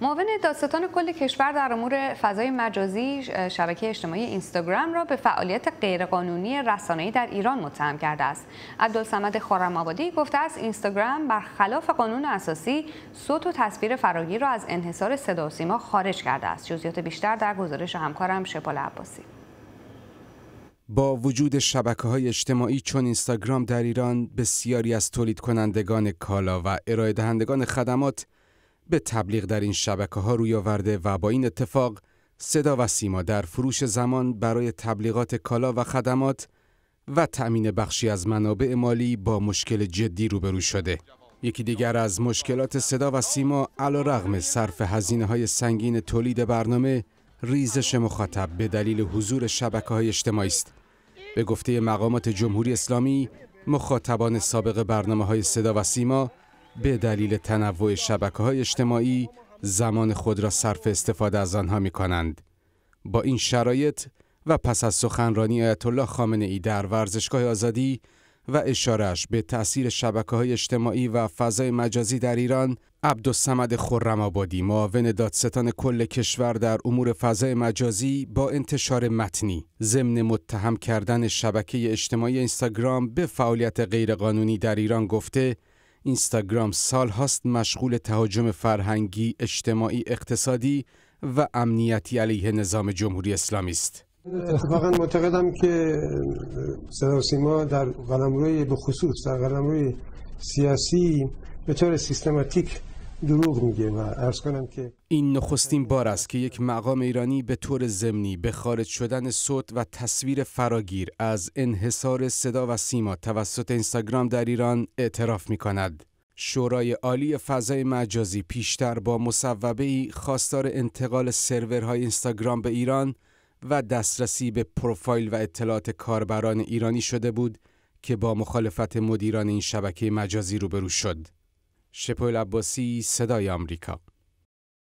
معاون داستان کل کشور در امور فضای مجازی شبکه اجتماعی اینستاگرام را به فعالیت غیرقانونی رسانه‌ای در ایران متهم کرده است. عبدالصمد خرم‌آبادی گفته است اینستاگرام برخلاف قانون اساسی صوت و تصویر فراگیر را از انحصار صدا و سیما خارج کرده است. جزئیات بیشتر در گزارش همکارم شپال عباسی. با وجود شبکه های اجتماعی چون اینستاگرام در ایران بسیاری از تولید کنندگان کالا و ارائه دهندگان خدمات به تبلیغ در این شبکه ها روی آورده و با این اتفاق صدا و سیما در فروش زمان برای تبلیغات کالا و خدمات و تأمین بخشی از منابع مالی با مشکل جدی روبرو شده. یکی دیگر از مشکلات صدا و سیما علا رغم صرف هزینه های سنگین تولید برنامه ریزش مخاطب به دلیل حضور شبکه های اجتماعی است. به گفته مقامات جمهوری اسلامی مخاطبان سابق برنامه های صدا و سیما به دلیل تنوع شبکه های اجتماعی زمان خود را صرف استفاده از آنها می کنند. با این شرایط و پس از سخنرانی آیت الله خامنه ای در ورزشگاه آزادی و اشارش به تأثیر شبکه های اجتماعی و فضای مجازی در ایران عبدالسمد خرم آبادی معاون دادستان کل کشور در امور فضای مجازی با انتشار متنی ضمن متهم کردن شبکه اجتماعی اینستاگرام به فعالیت غیرقانونی در ایران گفته اینستاگرام سال هاست مشغول تهاجم فرهنگی، اجتماعی، اقتصادی و امنیتی علیه نظام جمهوری اسلامی است. اتفاقا معتقدم که صدا سیما در قلمروی به خصوص در قلمروی سیاسی به طور سیستماتیک دروغ میگه و کنم که این نخستین بار است که یک مقام ایرانی به طور ضمنی به خارج شدن صوت و تصویر فراگیر از انحصار صدا و سیما توسط اینستاگرام در ایران اعتراف می کند. شورای عالی فضای مجازی پیشتر با مصوبه ای خواستار انتقال سرورهای اینستاگرام به ایران و دسترسی به پروفایل و اطلاعات کاربران ایرانی شده بود که با مخالفت مدیران این شبکه مجازی روبرو شد. شپول عباسی صدای آمریکا